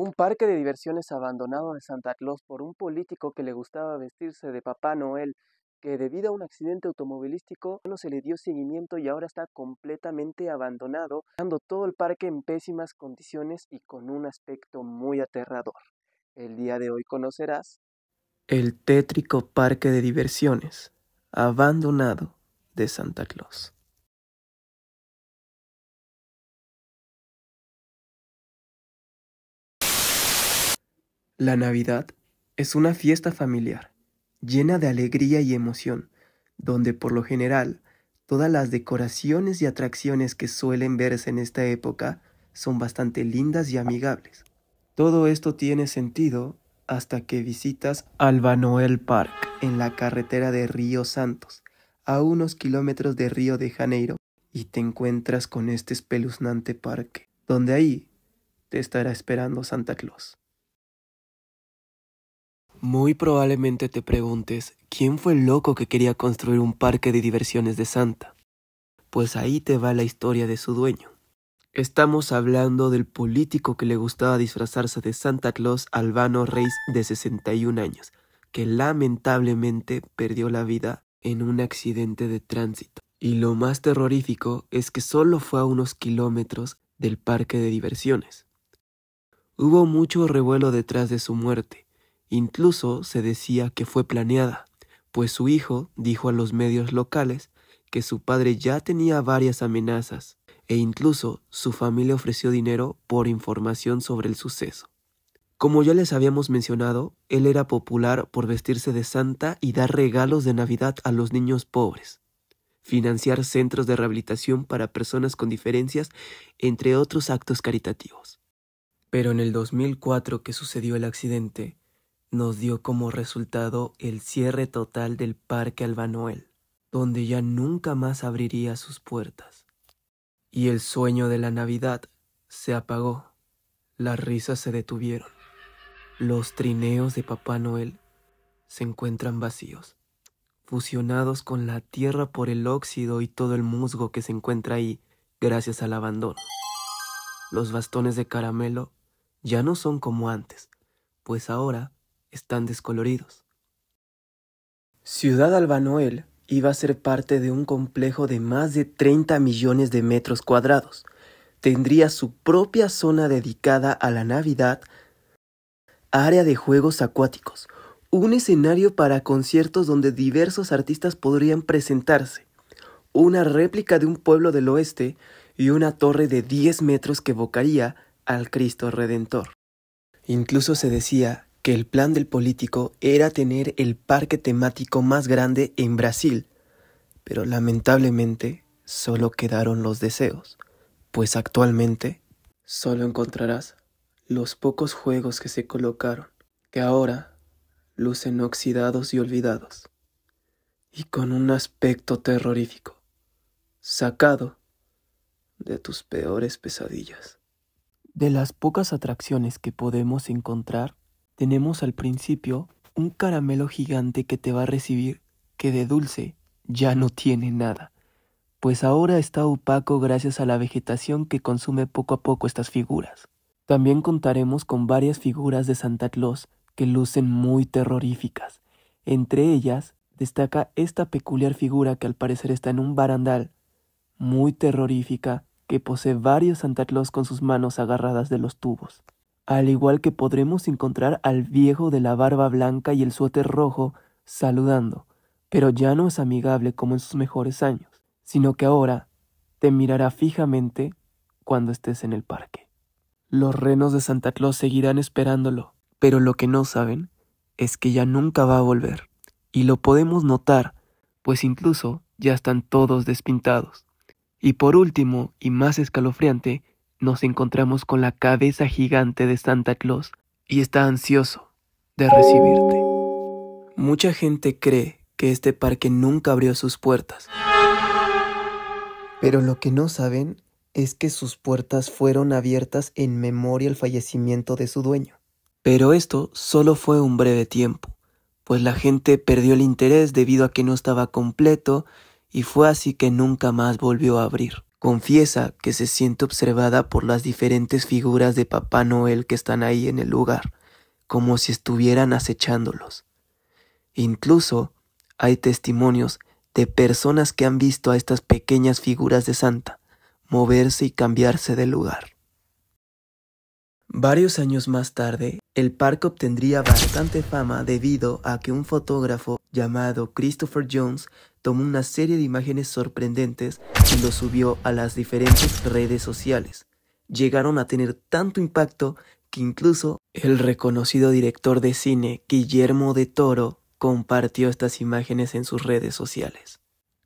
Un parque de diversiones abandonado de Santa Claus por un político que le gustaba vestirse de Papá Noel, que debido a un accidente automovilístico no se le dio seguimiento y ahora está completamente abandonado, dejando todo el parque en pésimas condiciones y con un aspecto muy aterrador. El día de hoy conocerás el tétrico parque de diversiones abandonado de Santa Claus. La Navidad es una fiesta familiar, llena de alegría y emoción, donde por lo general todas las decoraciones y atracciones que suelen verse en esta época son bastante lindas y amigables. Todo esto tiene sentido hasta que visitas Alba Noel Park en la carretera de Río Santos, a unos kilómetros de Río de Janeiro, y te encuentras con este espeluznante parque, donde ahí te estará esperando Santa Claus. Muy probablemente te preguntes, ¿quién fue el loco que quería construir un parque de diversiones de Santa? Pues ahí te va la historia de su dueño. Estamos hablando del político que le gustaba disfrazarse de Santa Claus, Albano Reis, de 61 años, que lamentablemente perdió la vida en un accidente de tránsito. Y lo más terrorífico es que solo fue a unos kilómetros del parque de diversiones. Hubo mucho revuelo detrás de su muerte, Incluso se decía que fue planeada, pues su hijo dijo a los medios locales que su padre ya tenía varias amenazas e incluso su familia ofreció dinero por información sobre el suceso. Como ya les habíamos mencionado, él era popular por vestirse de santa y dar regalos de Navidad a los niños pobres, financiar centros de rehabilitación para personas con diferencias, entre otros actos caritativos. Pero en el 2004 que sucedió el accidente, nos dio como resultado el cierre total del Parque Albanoel, donde ya nunca más abriría sus puertas. Y el sueño de la Navidad se apagó, las risas se detuvieron, los trineos de Papá Noel se encuentran vacíos, fusionados con la tierra por el óxido y todo el musgo que se encuentra ahí gracias al abandono. Los bastones de caramelo ya no son como antes, pues ahora están descoloridos. Ciudad Albanoel iba a ser parte de un complejo de más de 30 millones de metros cuadrados. Tendría su propia zona dedicada a la Navidad, área de juegos acuáticos, un escenario para conciertos donde diversos artistas podrían presentarse, una réplica de un pueblo del oeste y una torre de 10 metros que evocaría al Cristo Redentor. Incluso se decía el plan del político era tener el parque temático más grande en Brasil, pero lamentablemente solo quedaron los deseos, pues actualmente solo encontrarás los pocos juegos que se colocaron, que ahora lucen oxidados y olvidados, y con un aspecto terrorífico, sacado de tus peores pesadillas. De las pocas atracciones que podemos encontrar, tenemos al principio un caramelo gigante que te va a recibir, que de dulce ya no tiene nada, pues ahora está opaco gracias a la vegetación que consume poco a poco estas figuras. También contaremos con varias figuras de Santa Claus que lucen muy terroríficas. Entre ellas destaca esta peculiar figura que al parecer está en un barandal, muy terrorífica, que posee varios Santa Claus con sus manos agarradas de los tubos al igual que podremos encontrar al viejo de la barba blanca y el suéter rojo saludando, pero ya no es amigable como en sus mejores años, sino que ahora te mirará fijamente cuando estés en el parque. Los renos de Santa Claus seguirán esperándolo, pero lo que no saben es que ya nunca va a volver, y lo podemos notar, pues incluso ya están todos despintados. Y por último, y más escalofriante, nos encontramos con la cabeza gigante de Santa Claus y está ansioso de recibirte. Mucha gente cree que este parque nunca abrió sus puertas. Pero lo que no saben es que sus puertas fueron abiertas en memoria al fallecimiento de su dueño. Pero esto solo fue un breve tiempo, pues la gente perdió el interés debido a que no estaba completo y fue así que nunca más volvió a abrir. Confiesa que se siente observada por las diferentes figuras de Papá Noel que están ahí en el lugar, como si estuvieran acechándolos. Incluso hay testimonios de personas que han visto a estas pequeñas figuras de Santa moverse y cambiarse de lugar. Varios años más tarde, el parque obtendría bastante fama debido a que un fotógrafo llamado Christopher Jones tomó una serie de imágenes sorprendentes y lo subió a las diferentes redes sociales. Llegaron a tener tanto impacto que incluso el reconocido director de cine Guillermo de Toro compartió estas imágenes en sus redes sociales.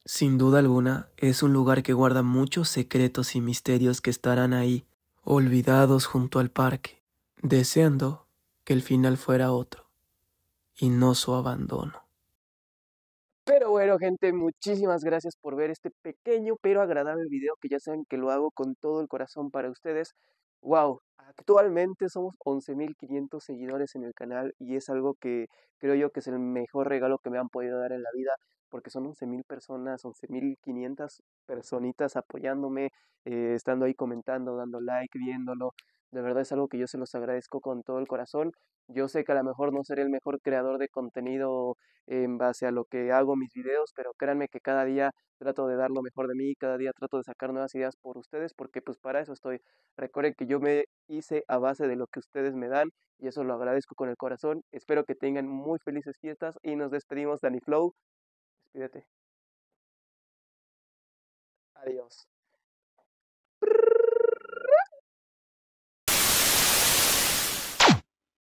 Sin duda alguna, es un lugar que guarda muchos secretos y misterios que estarán ahí, olvidados junto al parque, deseando que el final fuera otro, y no su abandono bueno, gente, muchísimas gracias por ver este pequeño pero agradable video que ya saben que lo hago con todo el corazón para ustedes. Wow, actualmente somos 11.500 seguidores en el canal y es algo que creo yo que es el mejor regalo que me han podido dar en la vida porque son 11.000 personas, 11.500 personitas apoyándome, eh, estando ahí comentando, dando like, viéndolo. De verdad es algo que yo se los agradezco con todo el corazón. Yo sé que a lo mejor no seré el mejor creador de contenido en base a lo que hago mis videos, pero créanme que cada día trato de dar lo mejor de mí, cada día trato de sacar nuevas ideas por ustedes, porque pues para eso estoy. Recuerden que yo me hice a base de lo que ustedes me dan y eso lo agradezco con el corazón. Espero que tengan muy felices fiestas y nos despedimos, Dani Flow. Despídete. Adiós.